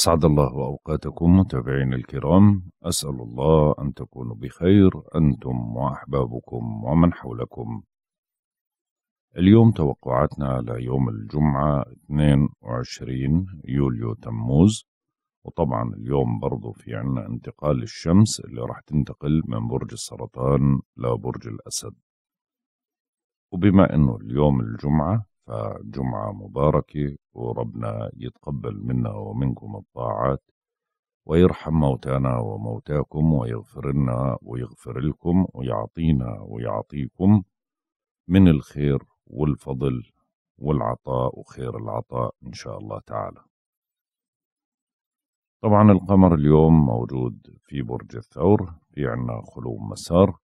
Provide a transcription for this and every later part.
أسعد الله أوقاتكم متابعين الكرام أسأل الله أن تكونوا بخير أنتم وأحبابكم ومن حولكم اليوم توقعاتنا ليوم الجمعة 22 يوليو تموز وطبعا اليوم برضو في عنا انتقال الشمس اللي راح تنتقل من برج السرطان لبرج الأسد وبما أنه اليوم الجمعة فجمعة مباركة وربنا يتقبل منا ومنكم الطاعات ويرحم موتانا وموتاكم ويغفر لنا ويغفر لكم ويعطينا ويعطيكم من الخير والفضل والعطاء وخير العطاء إن شاء الله تعالى طبعا القمر اليوم موجود في برج الثور في عنا خلو مسار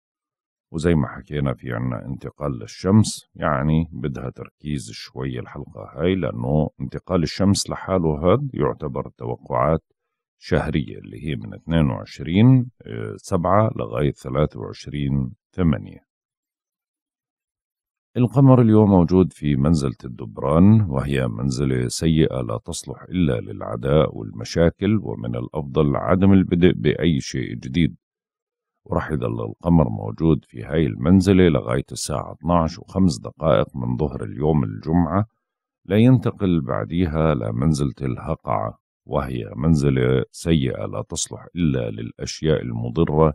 وزي ما حكينا في عنا انتقال للشمس يعني بدها تركيز شوي الحلقة هاي لأنه انتقال الشمس لحاله هاد يعتبر توقعات شهرية اللي هي من 22 آه، سبعة لغاية 23 ثمانية القمر اليوم موجود في منزلة الدبران وهي منزلة سيئة لا تصلح إلا للعداء والمشاكل ومن الأفضل عدم البدء بأي شيء جديد ورح يضل القمر موجود في هاي المنزلة لغاية الساعة 12 وخمس دقائق من ظهر اليوم الجمعة لينتقل بعديها لمنزلة الهقعة وهي منزلة سيئة لا تصلح إلا للأشياء المضرة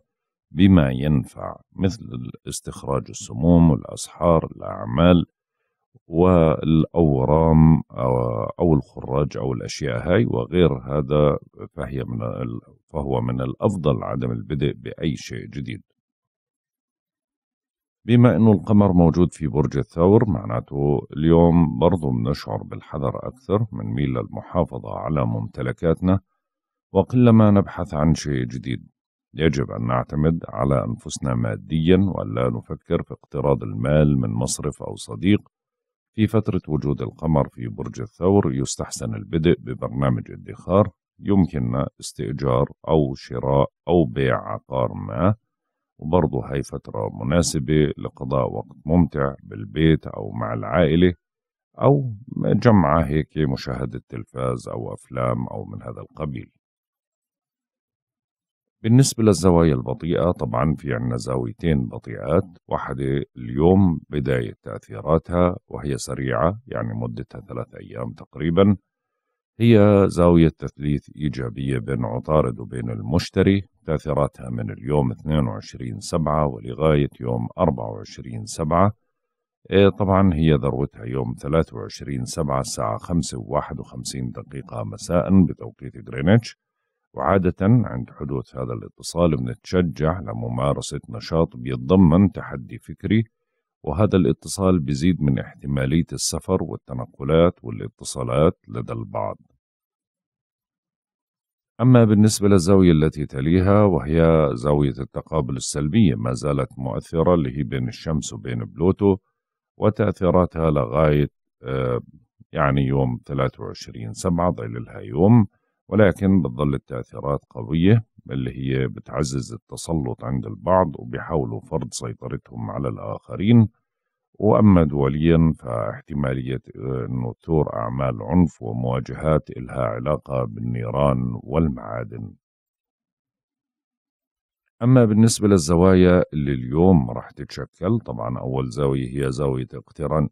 بما ينفع مثل استخراج السموم والأسحار الأعمال والأورام أو الخراج أو الأشياء هاي وغير هذا فهي من فهو من الأفضل عدم البدء بأي شيء جديد بما أنه القمر موجود في برج الثور معناته اليوم برضو بنشعر بالحذر أكثر من ميل للمحافظة على ممتلكاتنا وقلما نبحث عن شيء جديد يجب أن نعتمد على أنفسنا ماديا وألا نفكر في اقتراض المال من مصرف أو صديق في فترة وجود القمر في برج الثور يستحسن البدء ببرنامج ادخار يمكن استئجار أو شراء أو بيع عقار ما وبرضه هاي فترة مناسبة لقضاء وقت ممتع بالبيت أو مع العائلة أو جمعة هيك مشاهدة تلفاز أو أفلام أو من هذا القبيل بالنسبة للزوايا البطيئة طبعا في عنا زاويتين بطيئات واحدة اليوم بداية تأثيراتها وهي سريعة يعني مدتها ثلاثة أيام تقريبا هي زاوية تثليث إيجابية بين عطارد وبين المشتري تأثيراتها من اليوم 22 سبعة ولغاية يوم 24 سبعة إيه، طبعا هي ذروتها يوم 23 سبعة الساعة 5 و 51 دقيقة مساء بتوقيت غرينتش وعادة عند حدوث هذا الاتصال بنتشجع لممارسة نشاط بيتضمن تحدي فكري وهذا الاتصال بيزيد من احتمالية السفر والتنقلات والاتصالات لدى البعض أما بالنسبة للزاوية التي تليها وهي زاوية التقابل السلبية ما زالت مؤثرة اللي هي بين الشمس وبين بلوتو وتأثيراتها لغاية آه، يعني يوم 23 سبعة ظل لها يوم ولكن بتظل التأثيرات قوية اللي هي بتعزز التسلط عند البعض وبيحاولوا فرض سيطرتهم على الآخرين وأما دوليا فاحتمالية آه، أنه تثور أعمال عنف ومواجهات إلها علاقة بالنيران والمعادن أما بالنسبة للزوايا اللي اليوم راح تتشكل طبعا أول زاوية هي زاوية اقتران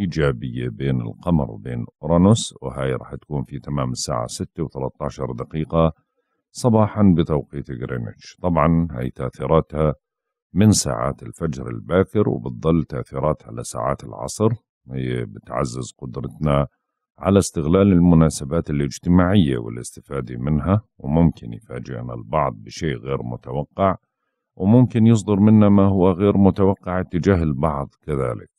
إيجابية بين القمر وبين أورانوس وهاي راح تكون في تمام الساعة 6 و13 دقيقة صباحا بتوقيت غرينتش طبعا هي تأثيراتها من ساعات الفجر الباكر وبتضل تأثيراتها لساعات العصر هي بتعزز قدرتنا على استغلال المناسبات الاجتماعية والاستفادة منها وممكن يفاجئنا البعض بشيء غير متوقع وممكن يصدر منا ما هو غير متوقع اتجاه البعض كذلك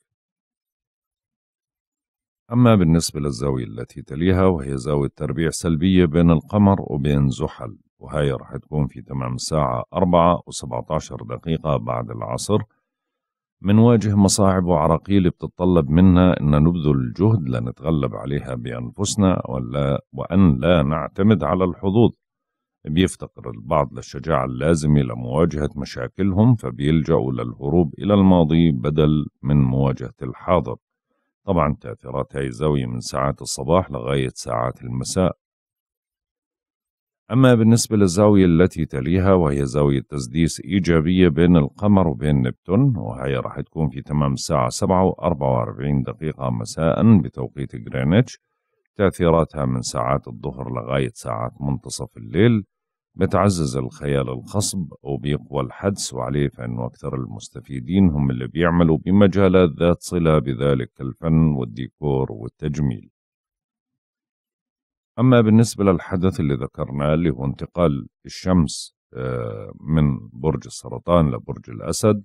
أما بالنسبة للزاوية التي تليها وهي زاوية تربيع سلبية بين القمر وبين زحل وهي رح تكون في تمام ساعة 4 و17 دقيقة بعد العصر منواجه مصاعب وعراقيل بتتطلب منا أن نبذل جهد لنتغلب عليها بأنفسنا ولا وأن لا نعتمد على الحظوظ بيفتقر البعض للشجاعة اللازمة لمواجهة مشاكلهم فبيلجأوا للهروب إلى الماضي بدل من مواجهة الحاضر طبعا تأثيرات هاي الزاوية من ساعات الصباح لغاية ساعات المساء أما بالنسبة للزاوية التي تليها وهي زاوية تسديس إيجابية بين القمر وبين نبتون وهي راح تكون في تمام الساعة 7 و 44 دقيقة مساء بتوقيت جرينتش تأثيراتها من ساعات الظهر لغاية ساعات منتصف الليل بتعزز الخيال الخصب وبيقوى الحدس وعليه فإنه أكثر المستفيدين هم اللي بيعملوا بمجالات ذات صلة بذلك الفن والديكور والتجميل أما بالنسبة للحدث اللي ذكرناه اللي هو انتقال الشمس آه، من برج السرطان لبرج الأسد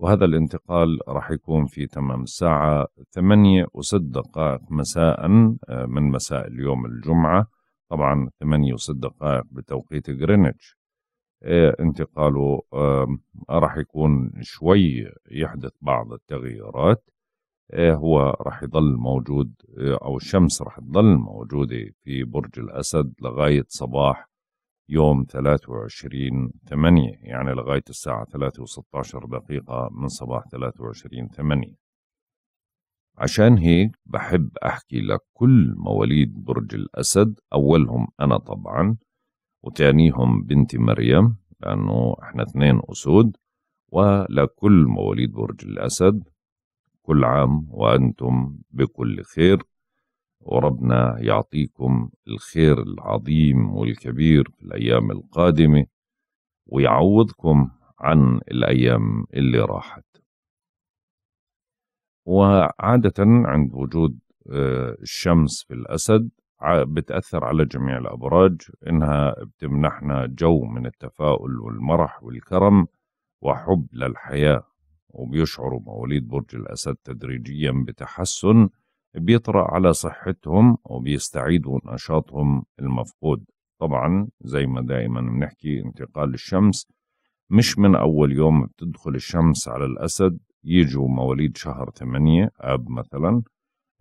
وهذا الانتقال راح يكون في تمام الساعة 8 وست دقائق مساء آه، من مساء اليوم الجمعة طبعا ثمانية وست دقائق بتوقيت جرينتش آه، انتقاله راح يكون شوي يحدث بعض التغييرات آه، هو راح يضل موجود آه، او الشمس راح تضل موجوده في برج الاسد لغايه صباح يوم 23 8 يعني لغايه الساعه 3 و16 دقيقه من صباح 23 8 عشان هيك بحب أحكي لكل مواليد برج الأسد أولهم أنا طبعا وتانيهم بنتي مريم لأنه إحنا اثنين أسود ولكل مواليد برج الأسد كل عام وأنتم بكل خير وربنا يعطيكم الخير العظيم والكبير في الأيام القادمة ويعوضكم عن الأيام اللي راحت وعادة عند وجود آه، الشمس في الأسد بتأثر على جميع الأبراج إنها بتمنحنا جو من التفاؤل والمرح والكرم وحب للحياة وبيشعروا مواليد برج الأسد تدريجيا بتحسن بيطرأ على صحتهم وبيستعيدوا نشاطهم المفقود طبعا زي ما دائما بنحكي انتقال الشمس مش من أول يوم بتدخل الشمس على الأسد يجوا مواليد شهر ثمانية أب مثلا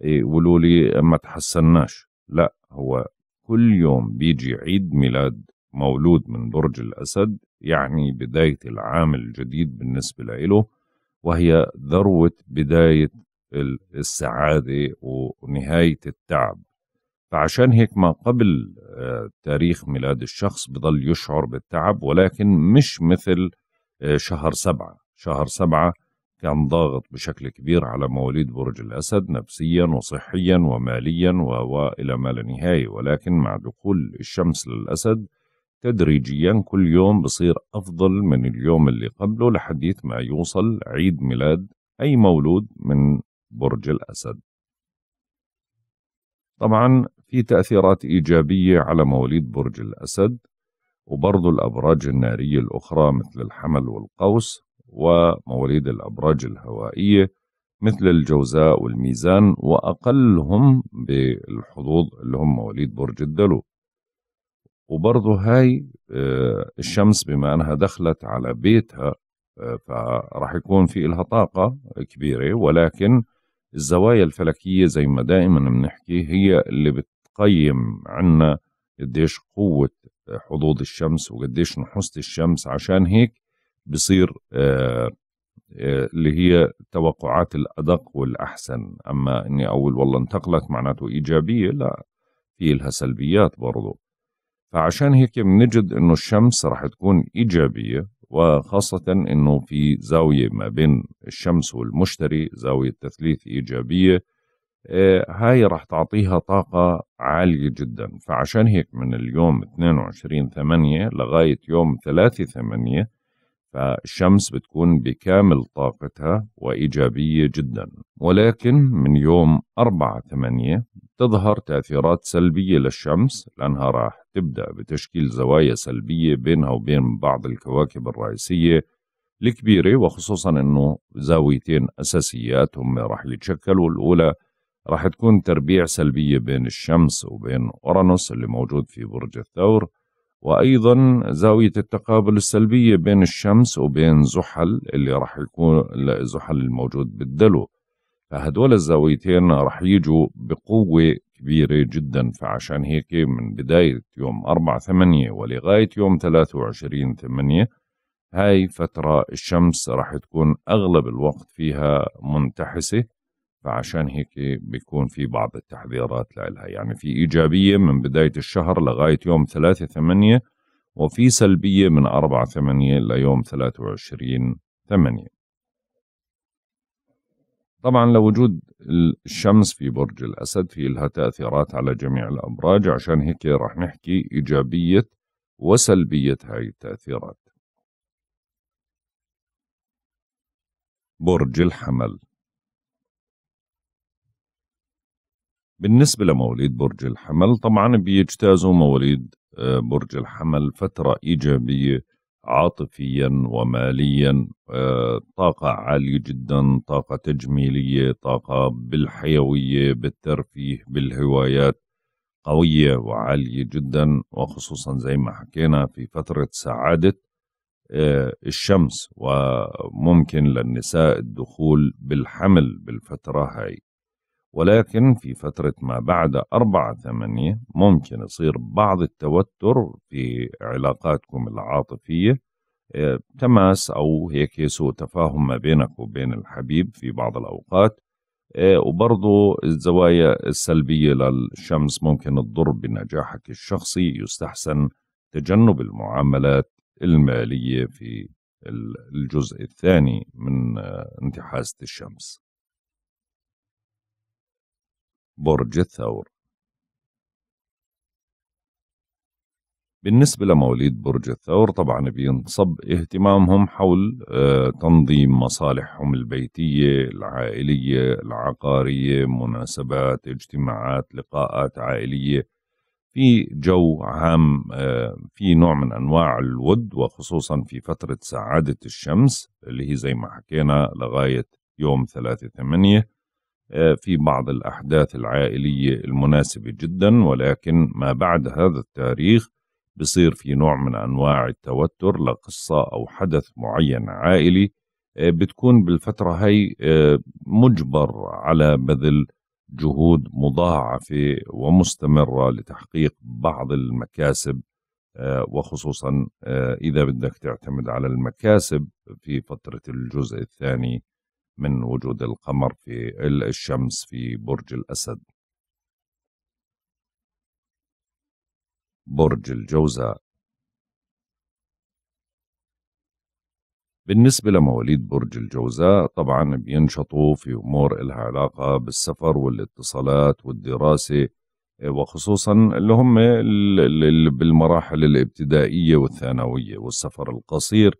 إيه، يقولوا لي ما تحسناش لا هو كل يوم بيجي عيد ميلاد مولود من برج الأسد يعني بداية العام الجديد بالنسبة له وهي ذروة بداية السعادة ونهاية التعب فعشان هيك ما قبل آه، تاريخ ميلاد الشخص بضل يشعر بالتعب ولكن مش مثل آه، شهر سبعة شهر سبعة كان ضاغط بشكل كبير على مواليد برج الأسد نفسيا وصحيا وماليا وإلى ما لا نهاية ولكن مع دخول الشمس للأسد تدريجيا كل يوم بصير أفضل من اليوم اللي قبله لحديث ما يوصل عيد ميلاد أي مولود من برج الأسد طبعا في تأثيرات إيجابية على مواليد برج الأسد وبرضو الأبراج النارية الأخرى مثل الحمل والقوس ومواليد الأبراج الهوائية مثل الجوزاء والميزان وأقلهم بالحظوظ اللي هم مواليد برج الدلو وبرضه هاي آه، الشمس بما أنها دخلت على بيتها آه، فراح يكون في إلها طاقة كبيرة ولكن الزوايا الفلكية زي ما دائما بنحكي هي اللي بتقيم عنا قديش قوة حظوظ الشمس وقديش نحوسة الشمس عشان هيك بصير آه، آه، اللي هي توقعات الأدق والأحسن أما أني أقول والله انتقلت معناته إيجابية لا في لها سلبيات برضو فعشان هيك بنجد أنه الشمس رح تكون إيجابية وخاصة أنه في زاوية ما بين الشمس والمشتري زاوية تثليث إيجابية آه، هاي رح تعطيها طاقة عالية جدا فعشان هيك من اليوم 22 8 لغاية يوم 3 8 فالشمس بتكون بكامل طاقتها وإيجابية جدا ولكن من يوم 4 8 تظهر تأثيرات سلبية للشمس لأنها راح تبدأ بتشكيل زوايا سلبية بينها وبين بعض الكواكب الرئيسية الكبيرة وخصوصا أنه زاويتين أساسيات هم راح يتشكلوا الأولى راح تكون تربيع سلبية بين الشمس وبين أورانوس اللي موجود في برج الثور وأيضا زاوية التقابل السلبية بين الشمس وبين زحل اللي راح يكون زحل الموجود بالدلو فهدول الزاويتين راح يجوا بقوة كبيرة جدا فعشان هيك من بداية يوم 4 8 ولغاية يوم 23 8 هاي فترة الشمس راح تكون أغلب الوقت فيها منتحسة فعشان هيك بيكون في بعض التحذيرات لها يعني في إيجابية من بداية الشهر لغاية يوم 3 8 وفي سلبية من 4 8 ليوم 23 8 طبعا لوجود الشمس في برج الأسد في لها تأثيرات على جميع الأبراج عشان هيك رح نحكي إيجابية وسلبية هاي التأثيرات برج الحمل بالنسبة لمواليد برج الحمل طبعا بيجتازوا مواليد آه، برج الحمل فترة إيجابية عاطفيا وماليا آه، طاقة عالية جدا طاقة تجميلية طاقة بالحيوية بالترفيه بالهوايات قوية وعالية جدا وخصوصا زي ما حكينا في فترة سعادة آه، الشمس وممكن للنساء الدخول بالحمل بالفترة هاي ولكن في فترة ما بعد أربعة ثمانية ممكن يصير بعض التوتر في علاقاتكم العاطفية آه، تماس أو هيك سوء تفاهم ما بينك وبين الحبيب في بعض الأوقات آه، وبرضو الزوايا السلبية للشمس ممكن تضر بنجاحك الشخصي يستحسن تجنب المعاملات المالية في الجزء الثاني من آه، انتحاسة الشمس برج الثور بالنسبة لمواليد برج الثور طبعا بينصب اهتمامهم حول آه، تنظيم مصالحهم البيتية العائلية العقارية مناسبات اجتماعات لقاءات عائلية في جو عام آه، في نوع من أنواع الود وخصوصا في فترة سعادة الشمس اللي هي زي ما حكينا لغاية يوم ثلاثة ثمانية في بعض الأحداث العائلية المناسبة جدا ولكن ما بعد هذا التاريخ بصير في نوع من أنواع التوتر لقصة أو حدث معين عائلي آه، بتكون بالفترة هي آه، مجبر على بذل جهود مضاعفة ومستمرة لتحقيق بعض المكاسب آه، وخصوصا إذا بدك تعتمد على المكاسب في فترة الجزء الثاني من وجود القمر في الشمس في برج الأسد برج الجوزاء بالنسبة لمواليد برج الجوزاء طبعا بينشطوا في أمور إلها علاقة بالسفر والاتصالات والدراسة وخصوصا اللي هم بالمراحل الابتدائية والثانوية والسفر القصير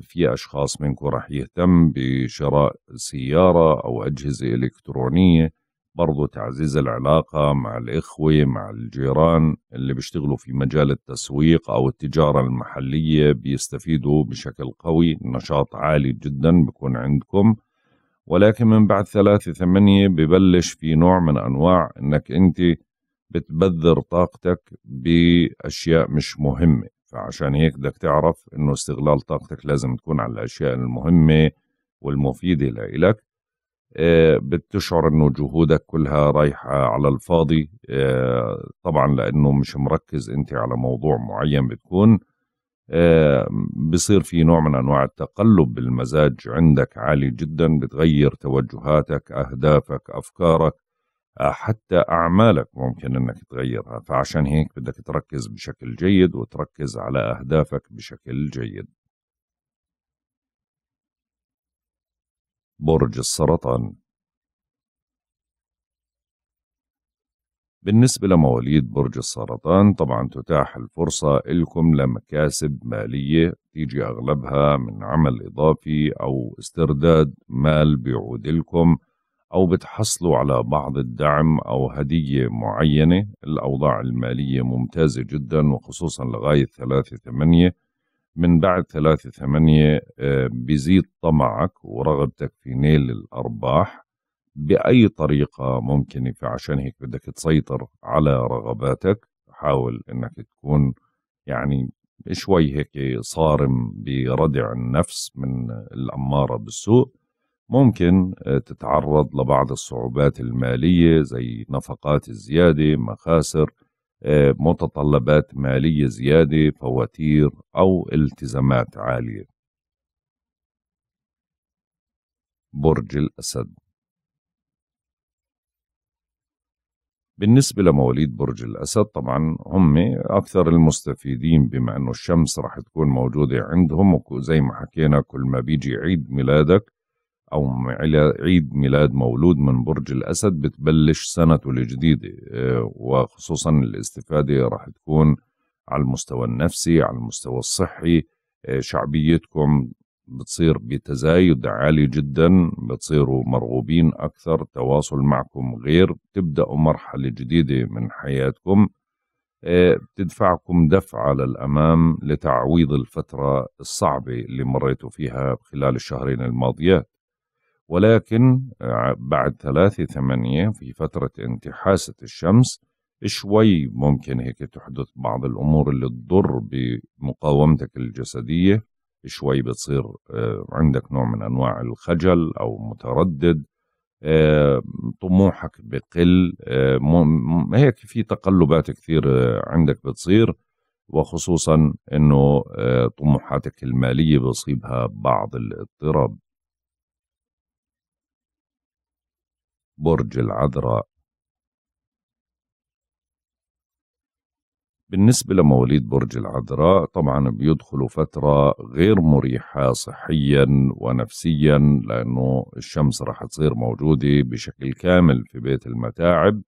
في أشخاص منكم راح يهتم بشراء سيارة أو أجهزة إلكترونية برضو تعزيز العلاقة مع الإخوة مع الجيران اللي بيشتغلوا في مجال التسويق أو التجارة المحلية بيستفيدوا بشكل قوي نشاط عالي جدا بكون عندكم ولكن من بعد ثلاثة ثمانية ببلش في نوع من أنواع أنك أنت بتبذر طاقتك بأشياء مش مهمة فعشان هيك بدك تعرف انه استغلال طاقتك لازم تكون على الاشياء المهمه والمفيده لإلك آه، بتشعر انه جهودك كلها رايحه على الفاضي آه، طبعا لانه مش مركز انت على موضوع معين بتكون آه، بصير في نوع من انواع التقلب بالمزاج عندك عالي جدا بتغير توجهاتك اهدافك افكارك آه، حتى أعمالك ممكن أنك تغيرها فعشان هيك بدك تركز بشكل جيد وتركز على أهدافك بشكل جيد برج السرطان بالنسبة لمواليد برج السرطان طبعا تتاح الفرصة لكم لمكاسب مالية تيجي أغلبها من عمل إضافي أو استرداد مال بيعود لكم أو بتحصلوا على بعض الدعم أو هدية معينة الأوضاع المالية ممتازة جدا وخصوصا لغاية ثلاثة ثمانية من بعد ثلاثة ثمانية آه، بيزيد طمعك ورغبتك في نيل الأرباح بأي طريقة ممكنة فعشان هيك بدك تسيطر على رغباتك حاول أنك تكون يعني شوي هيك صارم بردع النفس من الأمارة بالسوق ممكن آه، تتعرض لبعض الصعوبات المالية زي نفقات الزيادة مخاسر آه، متطلبات مالية زيادة فواتير أو التزامات عالية برج الأسد بالنسبة لمواليد برج الأسد طبعا هم أكثر المستفيدين بما أنه الشمس رح تكون موجودة عندهم وزي ما حكينا كل ما بيجي عيد ميلادك أو عيد ميلاد مولود من برج الأسد بتبلش سنته الجديدة آه، وخصوصا الاستفادة راح تكون على المستوى النفسي على المستوى الصحي آه، شعبيتكم بتصير بتزايد عالي جدا بتصيروا مرغوبين أكثر تواصل معكم غير بتبدأوا مرحلة جديدة من حياتكم آه، بتدفعكم دفعة للأمام لتعويض الفترة الصعبة اللي مريتوا فيها خلال الشهرين الماضيات ولكن آه، بعد ثلاثة ثمانية في فترة انتحاسة الشمس شوي ممكن هيك تحدث بعض الأمور اللي تضر بمقاومتك الجسدية شوي بتصير آه، عندك نوع من أنواع الخجل أو متردد آه، طموحك بقل هيك في تقلبات كثير عندك بتصير وخصوصا انه طموحاتك الماليه بيصيبها بعض الاضطراب برج العذراء بالنسبة لمواليد برج العذراء طبعا بيدخلوا فترة غير مريحة صحيا ونفسيا لأنه الشمس راح تصير موجودة بشكل كامل في بيت المتاعب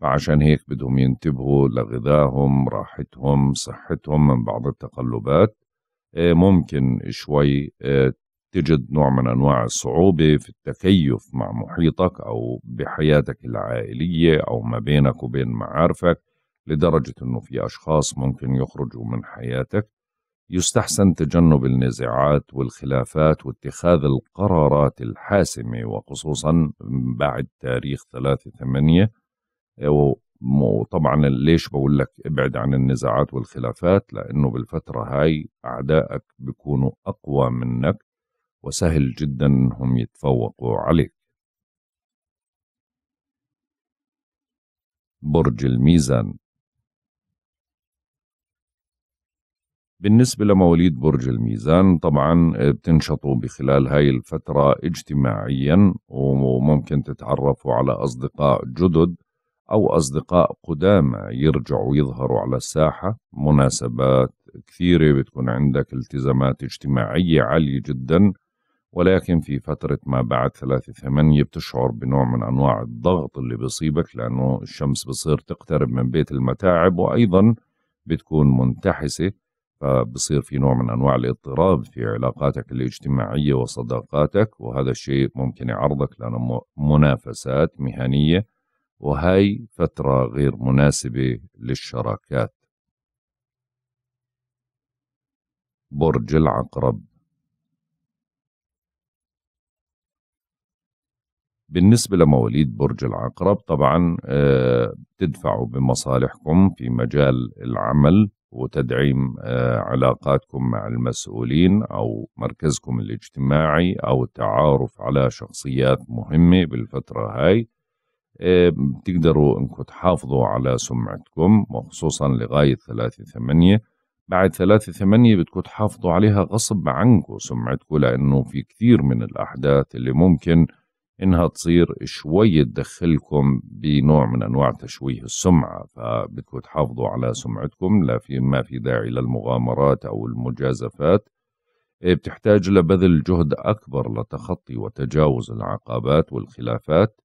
فعشان هيك بدهم ينتبهوا لغذائهم راحتهم صحتهم من بعض التقلبات إيه، ممكن شوي إيه، تجد نوع من انواع الصعوبه في التكيف مع محيطك او بحياتك العائليه او ما بينك وبين معارفك لدرجه انه في اشخاص ممكن يخرجوا من حياتك يستحسن تجنب النزاعات والخلافات واتخاذ القرارات الحاسمه وخصوصا بعد تاريخ 3 8 وطبعا ليش بقول لك ابعد عن النزاعات والخلافات لانه بالفتره هاي اعدائك بيكونوا اقوى منك وسهل جدا انهم يتفوقوا عليك برج الميزان بالنسبة لمواليد برج الميزان طبعا آه، بتنشطوا بخلال هاي الفترة اجتماعيا وممكن تتعرفوا على أصدقاء جدد أو أصدقاء قدامى يرجعوا يظهروا على الساحة مناسبات كثيرة بتكون عندك التزامات اجتماعية عالية جدا ولكن في فترة ما بعد ثلاثة ثمانية بتشعر بنوع من أنواع الضغط اللي بيصيبك لأنه الشمس بصير تقترب من بيت المتاعب وأيضا بتكون منتحسة فبصير في نوع من أنواع الاضطراب في علاقاتك الاجتماعية وصداقاتك وهذا الشيء ممكن يعرضك لمنافسات مهنية وهي فترة غير مناسبة للشراكات برج العقرب بالنسبة لمواليد برج العقرب طبعا بتدفعوا آه، بمصالحكم في مجال العمل وتدعيم آه، علاقاتكم مع المسؤولين أو مركزكم الاجتماعي أو التعارف على شخصيات مهمة بالفترة هاي آه، بتقدروا انكم تحافظوا على سمعتكم وخصوصا لغاية ثلاثة ثمانية بعد ثلاثة ثمانية بدكم تحافظوا عليها غصب عنكم سمعتكم لأنه في كثير من الأحداث اللي ممكن انها تصير شوي تدخلكم بنوع من انواع تشويه السمعه فبدكم تحافظوا على سمعتكم لا في ما في داعي للمغامرات او المجازفات إيه، بتحتاج لبذل جهد اكبر لتخطي وتجاوز العقبات والخلافات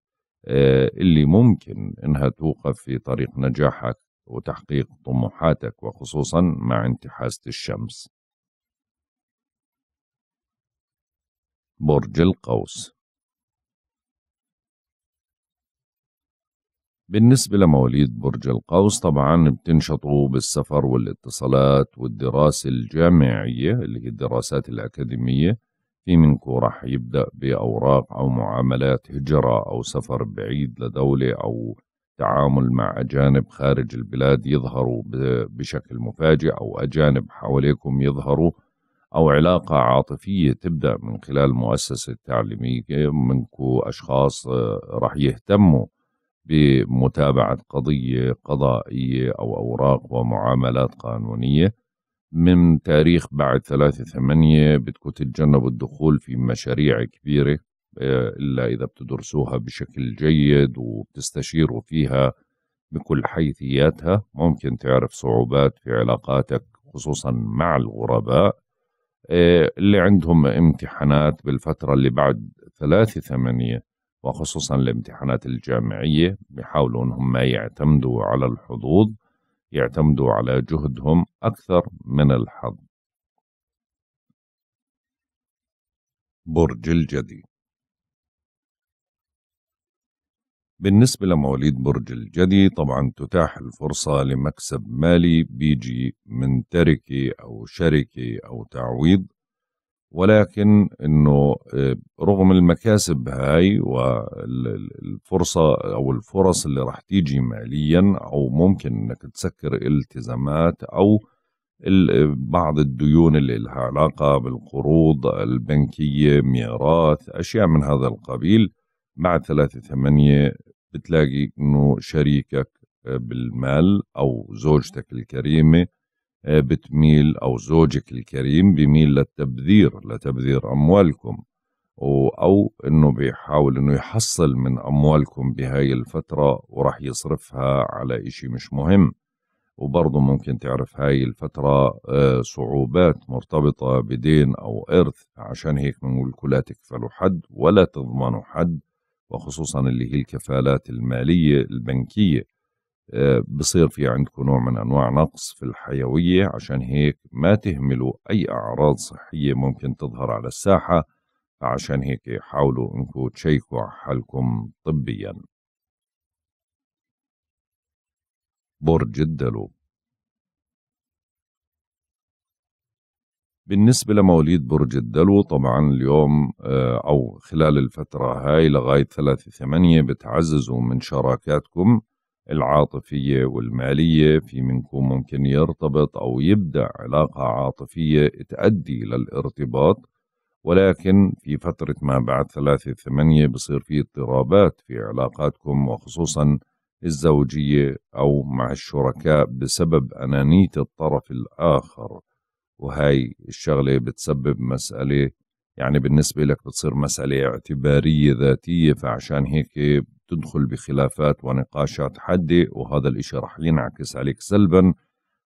إيه، اللي ممكن انها توقف في طريق نجاحك وتحقيق طموحاتك وخصوصا مع انتحاسه الشمس برج القوس بالنسبة لمواليد برج القوس طبعا بتنشطوا بالسفر والاتصالات والدراسة الجامعية اللي هي الدراسات الأكاديمية في منكم راح يبدأ بأوراق أو معاملات هجرة أو سفر بعيد لدولة أو تعامل مع أجانب خارج البلاد يظهروا بشكل مفاجئ أو أجانب حواليكم يظهروا أو علاقة عاطفية تبدأ من خلال مؤسسة تعليمية منكم أشخاص آه، رح يهتموا بمتابعه قضيه قضائيه او اوراق ومعاملات قانونيه من تاريخ بعد ثلاثة ثمانية بدكم تتجنبوا الدخول في مشاريع كبيره آه، الا اذا بتدرسوها بشكل جيد وبتستشيروا فيها بكل حيثياتها ممكن تعرف صعوبات في علاقاتك خصوصا مع الغرباء آه، اللي عندهم امتحانات بالفترة اللي بعد ثلاثة ثمانية وخصوصا الامتحانات الجامعية بيحاولوا انهم ما يعتمدوا على الحظوظ يعتمدوا على جهدهم أكثر من الحظ برج الجدي بالنسبة لمواليد برج الجدي طبعا تتاح الفرصة لمكسب مالي بيجي من تركة أو شركة أو تعويض ولكن انه آه، رغم المكاسب هاي والفرصه او الفرص اللي راح تيجي ماليا او ممكن انك تسكر التزامات او آه، بعض الديون اللي لها علاقه بالقروض البنكيه ميراث اشياء من هذا القبيل بعد ثلاثة ثمانية بتلاقي انه شريكك آه، بالمال او زوجتك الكريمه آه، بتميل أو زوجك الكريم بيميل للتبذير لتبذير أموالكم أو أنه بيحاول أنه يحصل من أموالكم بهاي الفترة وراح يصرفها على إشي مش مهم وبرضه ممكن تعرف هاي الفترة آه، صعوبات مرتبطة بدين أو إرث عشان هيك بنقول لا تكفلوا حد ولا تضمنوا حد وخصوصا اللي هي الكفالات المالية البنكية بصير في عندكم نوع من انواع نقص في الحيويه عشان هيك ما تهملوا اي اعراض صحيه ممكن تظهر على الساحه عشان هيك حاولوا انكم تشيكوا حالكم طبيا برج الدلو بالنسبة لمواليد برج الدلو طبعا اليوم آه، أو خلال الفترة هاي لغاية ثلاثة ثمانية بتعززوا من شراكاتكم العاطفية والمالية في منكم ممكن يرتبط أو يبدأ علاقة عاطفية تؤدي للارتباط ولكن في فترة ما بعد ثلاثة ثمانية بصير في اضطرابات في علاقاتكم وخصوصا الزوجية أو مع الشركاء بسبب أنانية الطرف الآخر وهي الشغلة بتسبب مسألة يعني بالنسبة لك بتصير مسألة اعتبارية ذاتية فعشان هيك تدخل بخلافات ونقاشات حاده وهذا الإشي رح ينعكس عليك سلبا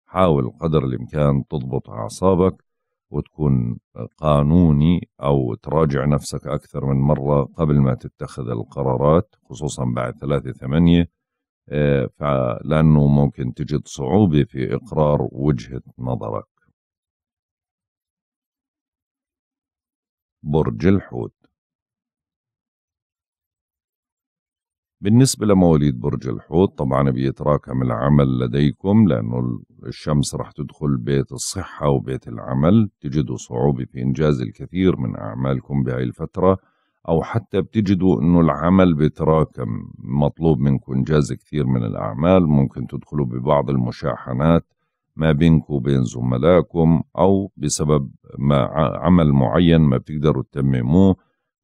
حاول قدر الإمكان تضبط أعصابك وتكون قانوني أو تراجع نفسك أكثر من مرة قبل ما تتخذ القرارات خصوصا بعد ثلاثة ثمانية آه، لأنه ممكن تجد صعوبة في إقرار وجهة نظرك برج الحوت بالنسبة لمواليد برج الحوت طبعا بيتراكم العمل لديكم لأنه الشمس رح تدخل بيت الصحة وبيت العمل تجدوا صعوبة في إنجاز الكثير من أعمالكم بهاي الفترة أو حتى بتجدوا أنه العمل بيتراكم مطلوب منكم إنجاز كثير من الأعمال ممكن تدخلوا ببعض المشاحنات ما بينكم وبين زملائكم أو بسبب ما عمل معين ما بتقدروا تتمموه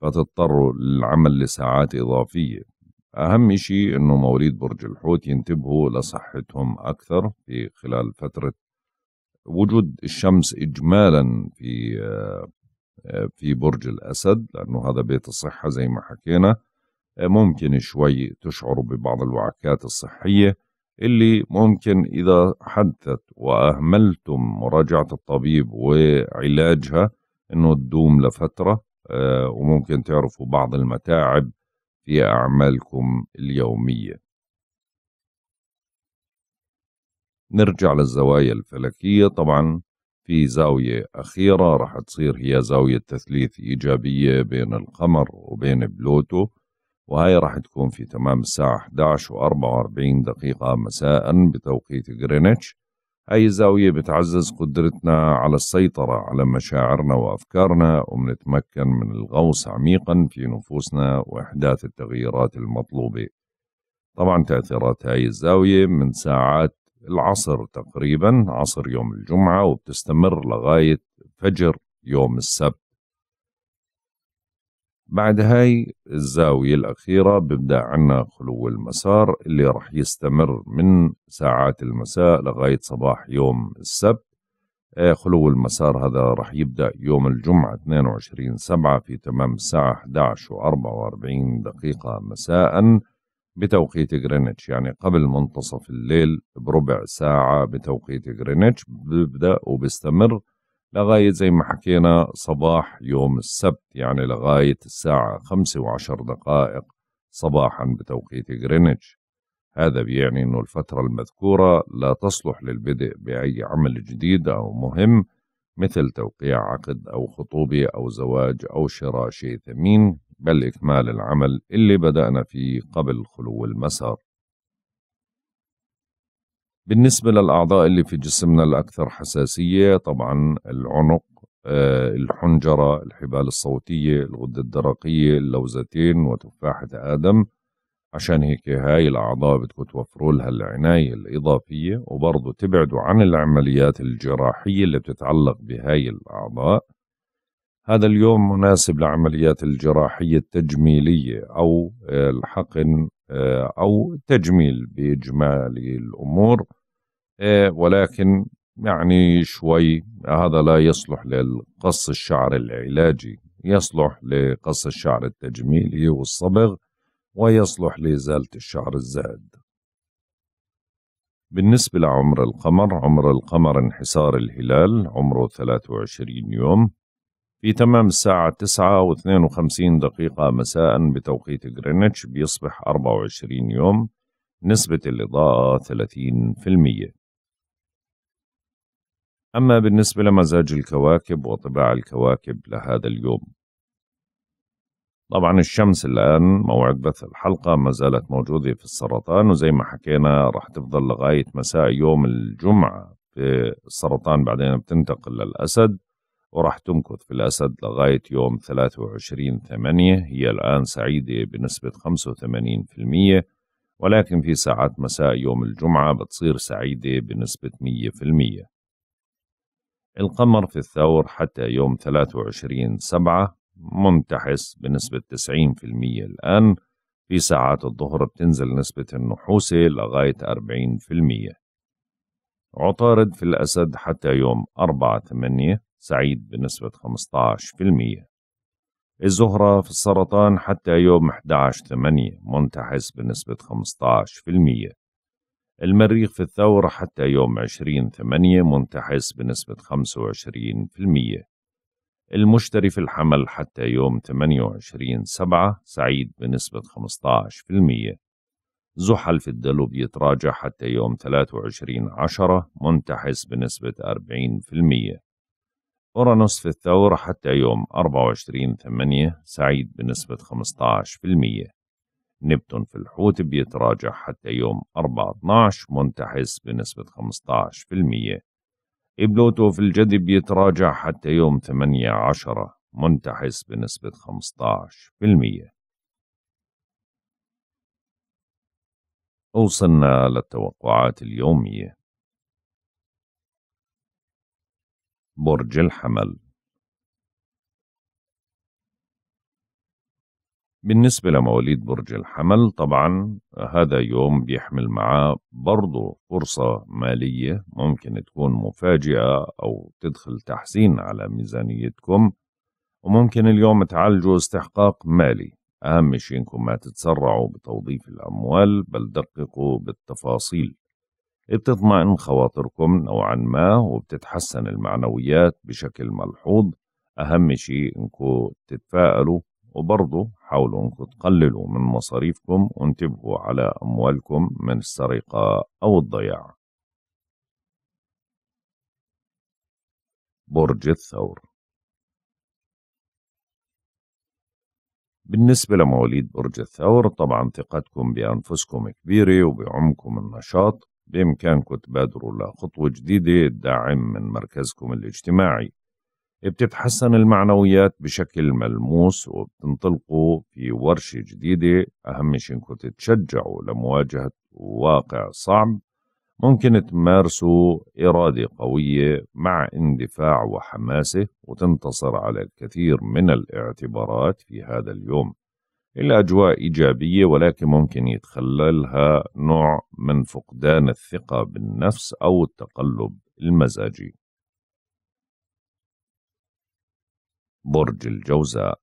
فتضطروا للعمل لساعات إضافية أهم شيء أنه مواليد برج الحوت ينتبهوا لصحتهم أكثر في خلال فترة وجود الشمس إجمالا في آه، في برج الأسد لأنه هذا بيت الصحة زي ما حكينا آه، ممكن شوي تشعروا ببعض الوعكات الصحية اللي ممكن إذا حدثت وأهملتم مراجعة الطبيب وعلاجها أنه تدوم لفترة آه، وممكن تعرفوا بعض المتاعب في أعمالكم اليومية نرجع للزوايا الفلكية طبعا في زاوية أخيرة راح تصير هي زاوية تثليث إيجابية بين القمر وبين بلوتو وهي راح تكون في تمام الساعة 11 و 44 دقيقة مساء بتوقيت غرينتش أي زاوية بتعزز قدرتنا على السيطرة على مشاعرنا وأفكارنا ونتمكن من الغوص عميقا في نفوسنا وإحداث التغييرات المطلوبة طبعا تأثيرات هاي الزاوية من ساعات العصر تقريبا عصر يوم الجمعة وبتستمر لغاية فجر يوم السبت بعد هاي الزاوية الأخيرة ببدأ عنا خلو المسار اللي رح يستمر من ساعات المساء لغاية صباح يوم السبت آه، خلو المسار هذا رح يبدأ يوم الجمعة 22 سبعة في تمام الساعة 11 و 44 دقيقة مساء بتوقيت غرينتش يعني قبل منتصف الليل بربع ساعة بتوقيت غرينتش ببدأ وبستمر لغاية زي ما حكينا صباح يوم السبت يعني لغاية الساعة خمسة وعشر دقائق صباحا بتوقيت غرينتش هذا بيعني أنه الفترة المذكورة لا تصلح للبدء بأي عمل جديد أو مهم مثل توقيع عقد أو خطوبة أو زواج أو شراء شيء ثمين بل إكمال العمل اللي بدأنا فيه قبل خلو المسار بالنسبة للأعضاء اللي في جسمنا الأكثر حساسية طبعا العنق آه، الحنجرة الحبال الصوتية الغدة الدرقية اللوزتين وتفاحة آدم عشان هيك هاي الأعضاء بدكم توفروا لها العناية الإضافية وبرضو تبعدوا عن العمليات الجراحية اللي بتتعلق بهاي الأعضاء هذا اليوم مناسب لعمليات الجراحية التجميلية أو الحقن آه، أو تجميل بإجمالي الأمور ولكن يعني شوي هذا لا يصلح للقص الشعر العلاجي يصلح لقص الشعر التجميلي والصبغ ويصلح لإزالة الشعر الزائد بالنسبة لعمر القمر عمر القمر انحسار الهلال عمره 23 يوم في تمام الساعة 9 و 52 دقيقة مساء بتوقيت غرينتش بيصبح 24 يوم نسبة الإضاءة 30% أما بالنسبة لمزاج الكواكب وطباع الكواكب لهذا اليوم طبعا الشمس الآن موعد بث الحلقة ما زالت موجودة في السرطان وزي ما حكينا راح تفضل لغاية مساء يوم الجمعة في السرطان بعدين بتنتقل للأسد وراح تمكث في الأسد لغاية يوم 23 8 هي الآن سعيدة بنسبة 85% ولكن في ساعات مساء يوم الجمعة بتصير سعيدة بنسبة 100% القمر في الثور حتى يوم 23 سبعة منتحس بنسبة 90% الآن في ساعات الظهر بتنزل نسبة النحوسة لغاية 40% عطارد في الأسد حتى يوم 4 8 سعيد بنسبة 15% الزهرة في السرطان حتى يوم 11 8 منتحس بنسبة المية المريخ في الثورة حتى يوم عشرين ثمانية منتحس بنسبة 25% المشتري في الحمل حتى يوم 28 7 سعيد بنسبة 15% زحل في الدلو يتراجع حتى يوم 23 10 منتحس بنسبة 40% أورانوس في الثورة حتى يوم 24 8 سعيد بنسبة 15% نبتون في الحوت بيتراجع حتى يوم 4/12 منتحس بنسبة 15% بلوتو في الجدي بيتراجع حتى يوم 18 منتحس بنسبة 15% وصلنا للتوقعات اليومية برج الحمل بالنسبة لمواليد برج الحمل طبعا هذا يوم بيحمل معاه برضه فرصة مالية ممكن تكون مفاجئة أو تدخل تحسين على ميزانيتكم وممكن اليوم تعالجوا استحقاق مالي أهم شيء إنكم ما تتسرعوا بتوظيف الأموال بل دققوا بالتفاصيل بتطمئن خواطركم نوعا ما وبتتحسن المعنويات بشكل ملحوظ أهم شيء إنكم تتفائلوا وبرضو حاولوا انكم تقللوا من مصاريفكم وانتبهوا على أموالكم من السرقة أو الضياع برج الثور بالنسبة لمواليد برج الثور طبعا ثقتكم بأنفسكم كبيرة وبعمكم النشاط بإمكانكم تبادروا لخطوة جديدة تدعم من مركزكم الاجتماعي بتتحسن المعنويات بشكل ملموس وبتنطلقوا في ورشة جديدة أهم شيء إنكم تتشجعوا لمواجهة واقع صعب ممكن تمارسوا إرادة قوية مع اندفاع وحماسة وتنتصر على الكثير من الاعتبارات في هذا اليوم الأجواء إيجابية ولكن ممكن يتخللها نوع من فقدان الثقة بالنفس أو التقلب المزاجي برج الجوزاء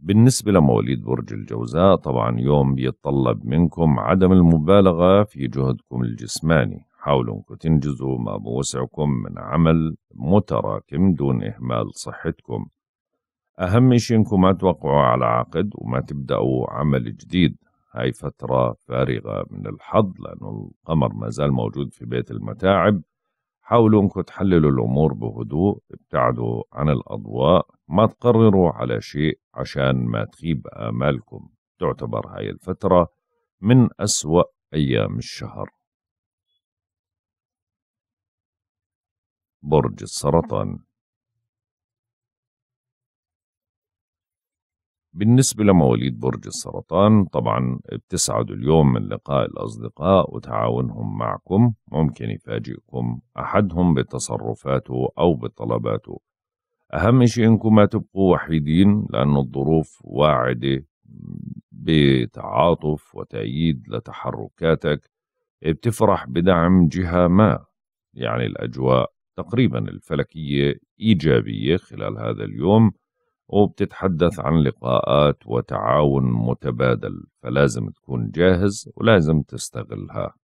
بالنسبة لمواليد برج الجوزاء طبعا يوم بيتطلب منكم عدم المبالغة في جهدكم الجسماني حاولوا انكم تنجزوا ما بوسعكم من عمل متراكم دون إهمال صحتكم أهم شيء انكم ما توقعوا على عقد وما تبدأوا عمل جديد هاي فترة فارغة من الحظ لأنه القمر ما زال موجود في بيت المتاعب حاولوا انكم تحللوا الامور بهدوء ابتعدوا عن الاضواء ما تقرروا على شيء عشان ما تخيب امالكم تعتبر هاي الفترة من اسوأ ايام الشهر برج السرطان بالنسبة لمواليد برج السرطان طبعا بتسعدوا اليوم من لقاء الأصدقاء وتعاونهم معكم ممكن يفاجئكم أحدهم بتصرفاته أو بطلباته أهم شيء إنكم ما تبقوا وحيدين لأن الظروف واعدة بتعاطف وتأييد لتحركاتك بتفرح بدعم جهة ما يعني الأجواء تقريبا الفلكية إيجابية خلال هذا اليوم وبتتحدث عن لقاءات وتعاون متبادل فلازم تكون جاهز ولازم تستغلها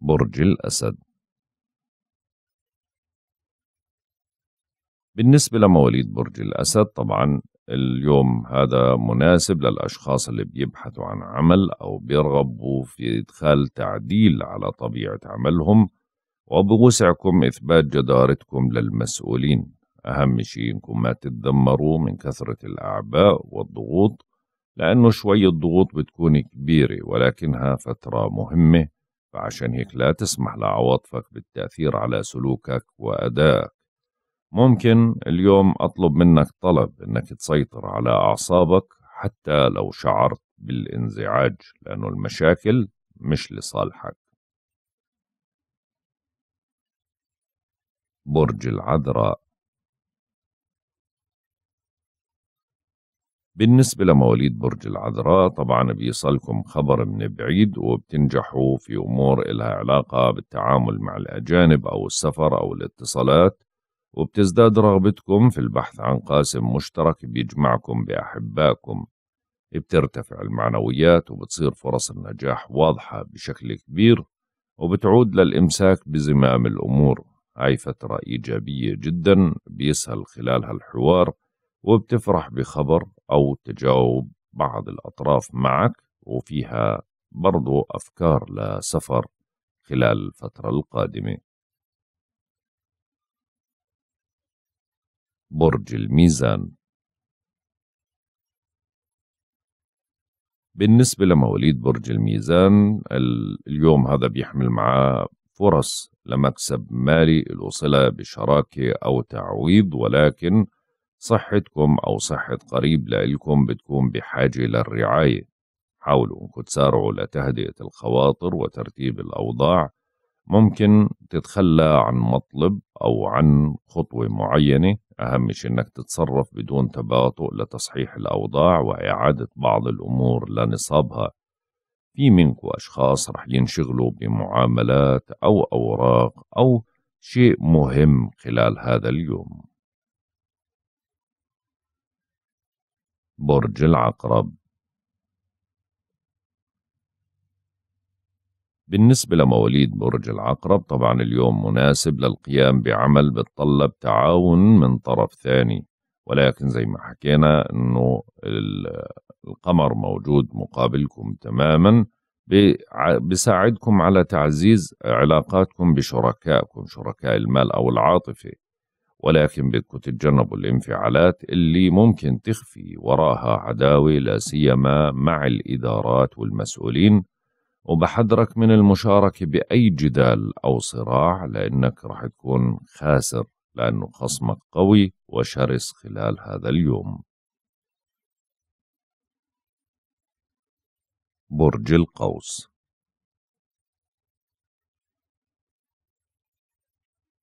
برج الأسد بالنسبة لمواليد برج الأسد طبعا اليوم هذا مناسب للأشخاص اللي بيبحثوا عن عمل أو بيرغبوا في إدخال تعديل على طبيعة عملهم وبوسعكم إثبات جدارتكم للمسؤولين أهم شيء إنكم ما تتدمروا من كثرة الأعباء والضغوط لأنه شوية ضغوط بتكون كبيرة ولكنها فترة مهمة فعشان هيك لا تسمح لعواطفك بالتأثير على سلوكك وأدائك ممكن اليوم أطلب منك طلب إنك تسيطر على أعصابك حتى لو شعرت بالانزعاج لأنه المشاكل مش لصالحك برج العذراء بالنسبة لمواليد برج العذراء طبعا بيصلكم خبر من بعيد وبتنجحوا في أمور إلها علاقة بالتعامل مع الأجانب أو السفر أو الاتصالات وبتزداد رغبتكم في البحث عن قاسم مشترك بيجمعكم بأحبائكم بترتفع المعنويات وبتصير فرص النجاح واضحة بشكل كبير وبتعود للإمساك بزمام الأمور هاي فترة إيجابية جدا بيسهل خلالها الحوار وبتفرح بخبر أو تجاوب بعض الأطراف معك وفيها برضو أفكار لسفر خلال الفترة القادمة برج الميزان بالنسبة لمواليد برج الميزان اليوم هذا بيحمل معاه فرص لمكسب مالي الوصلة بشراكة أو تعويض ولكن صحتكم أو صحة قريب لإلكم بتكون بحاجة للرعاية حاولوا أنكم تسارعوا لتهدئة الخواطر وترتيب الأوضاع ممكن تتخلى عن مطلب أو عن خطوة معينة أهم شيء أنك تتصرف بدون تباطؤ لتصحيح الأوضاع وإعادة بعض الأمور لنصابها في منكو أشخاص رح ينشغلوا بمعاملات أو أوراق أو شيء مهم خلال هذا اليوم برج العقرب بالنسبة لمواليد برج العقرب طبعا اليوم مناسب للقيام بعمل بتطلب تعاون من طرف ثاني ولكن زي ما حكينا انه القمر موجود مقابلكم تماما بيساعدكم على تعزيز علاقاتكم بشركائكم شركاء المال أو العاطفة ولكن بدكم تتجنبوا الانفعالات اللي ممكن تخفي وراها عداوة لا سيما مع الإدارات والمسؤولين وبحذرك من المشاركة بأي جدال أو صراع لأنك رح تكون خاسر لأنه خصمك قوي وشرس خلال هذا اليوم برج القوس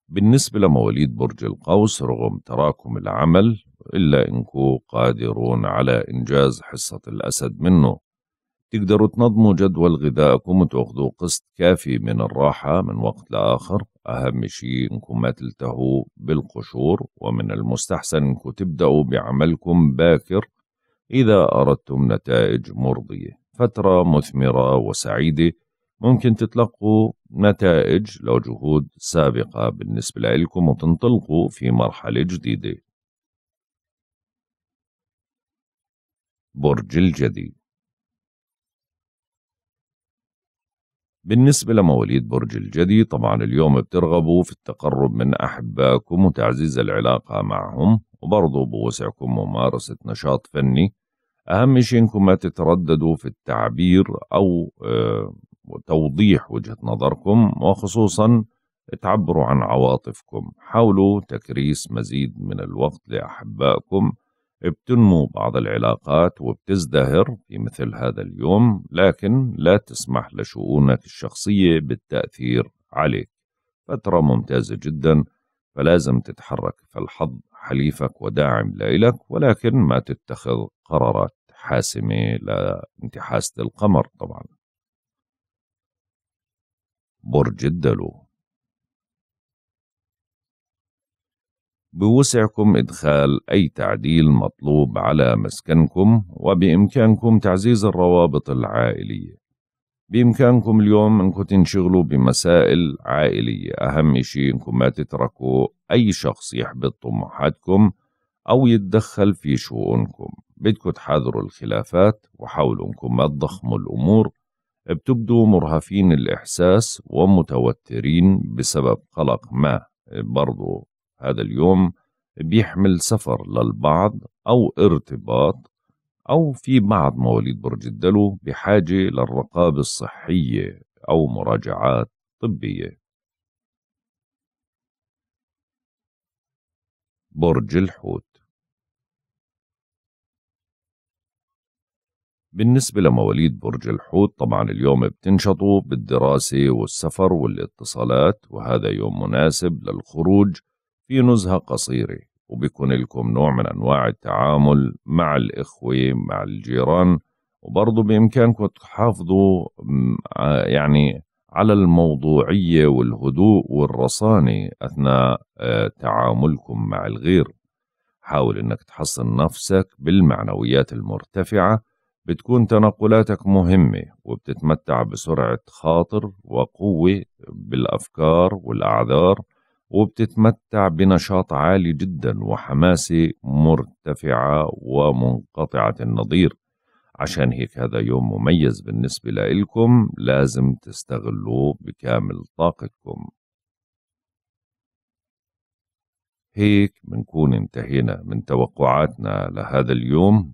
بالنسبة لمواليد برج القوس رغم تراكم العمل إلا إنكو قادرون على إنجاز حصة الأسد منه تقدروا تنظموا جدول غذائكم وتاخذوا قسط كافي من الراحة من وقت لآخر أهم شيء إنكم ما تلتهوا بالقشور ومن المستحسن إنكم تبدأوا بعملكم باكر إذا أردتم نتائج مرضية فترة مثمرة وسعيدة ممكن تتلقوا نتائج لو جهود سابقة بالنسبة لكم وتنطلقوا في مرحلة جديدة برج الجدي بالنسبة لمواليد برج الجدي طبعا اليوم بترغبوا في التقرب من أحبائكم وتعزيز العلاقة معهم وبرضه بوسعكم ممارسة نشاط فني أهم شيء أنكم ما تترددوا في التعبير أو آه، توضيح وجهة نظركم وخصوصا تعبروا عن عواطفكم حاولوا تكريس مزيد من الوقت لأحبائكم بتنمو بعض العلاقات وبتزدهر في مثل هذا اليوم لكن لا تسمح لشؤونك الشخصية بالتأثير عليك فترة ممتازة جدا فلازم تتحرك فالحظ حليفك وداعم لإلك ولكن ما تتخذ قرارات حاسمة لانتحاسة القمر طبعا برج الدلو بوسعكم إدخال أي تعديل مطلوب على مسكنكم وبإمكانكم تعزيز الروابط العائلية بإمكانكم اليوم أنكم تنشغلوا بمسائل عائلية أهم شيء أنكم ما تتركوا أي شخص يحبط طموحاتكم أو يتدخل في شؤونكم بدكم تحاذروا الخلافات وحاولوا انكم ما تضخموا الأمور بتبدوا مرهفين الإحساس ومتوترين بسبب قلق ما برضو هذا اليوم بيحمل سفر للبعض أو ارتباط أو في بعض مواليد برج الدلو بحاجة للرقابة الصحية أو مراجعات طبية برج الحوت بالنسبة لمواليد برج الحوت طبعا اليوم بتنشطوا بالدراسة والسفر والاتصالات وهذا يوم مناسب للخروج في نزهة قصيرة وبيكون لكم نوع من أنواع التعامل مع الإخوة مع الجيران وبرضه بإمكانكم تحافظوا يعني على الموضوعية والهدوء والرصانة أثناء آه، تعاملكم مع الغير حاول أنك تحصن نفسك بالمعنويات المرتفعة بتكون تنقلاتك مهمة وبتتمتع بسرعة خاطر وقوة بالأفكار والأعذار وبتتمتع بنشاط عالي جدا وحماسة مرتفعة ومنقطعة النظير عشان هيك هذا يوم مميز بالنسبة لإلكم لازم تستغلوه بكامل طاقتكم هيك بنكون انتهينا من توقعاتنا لهذا اليوم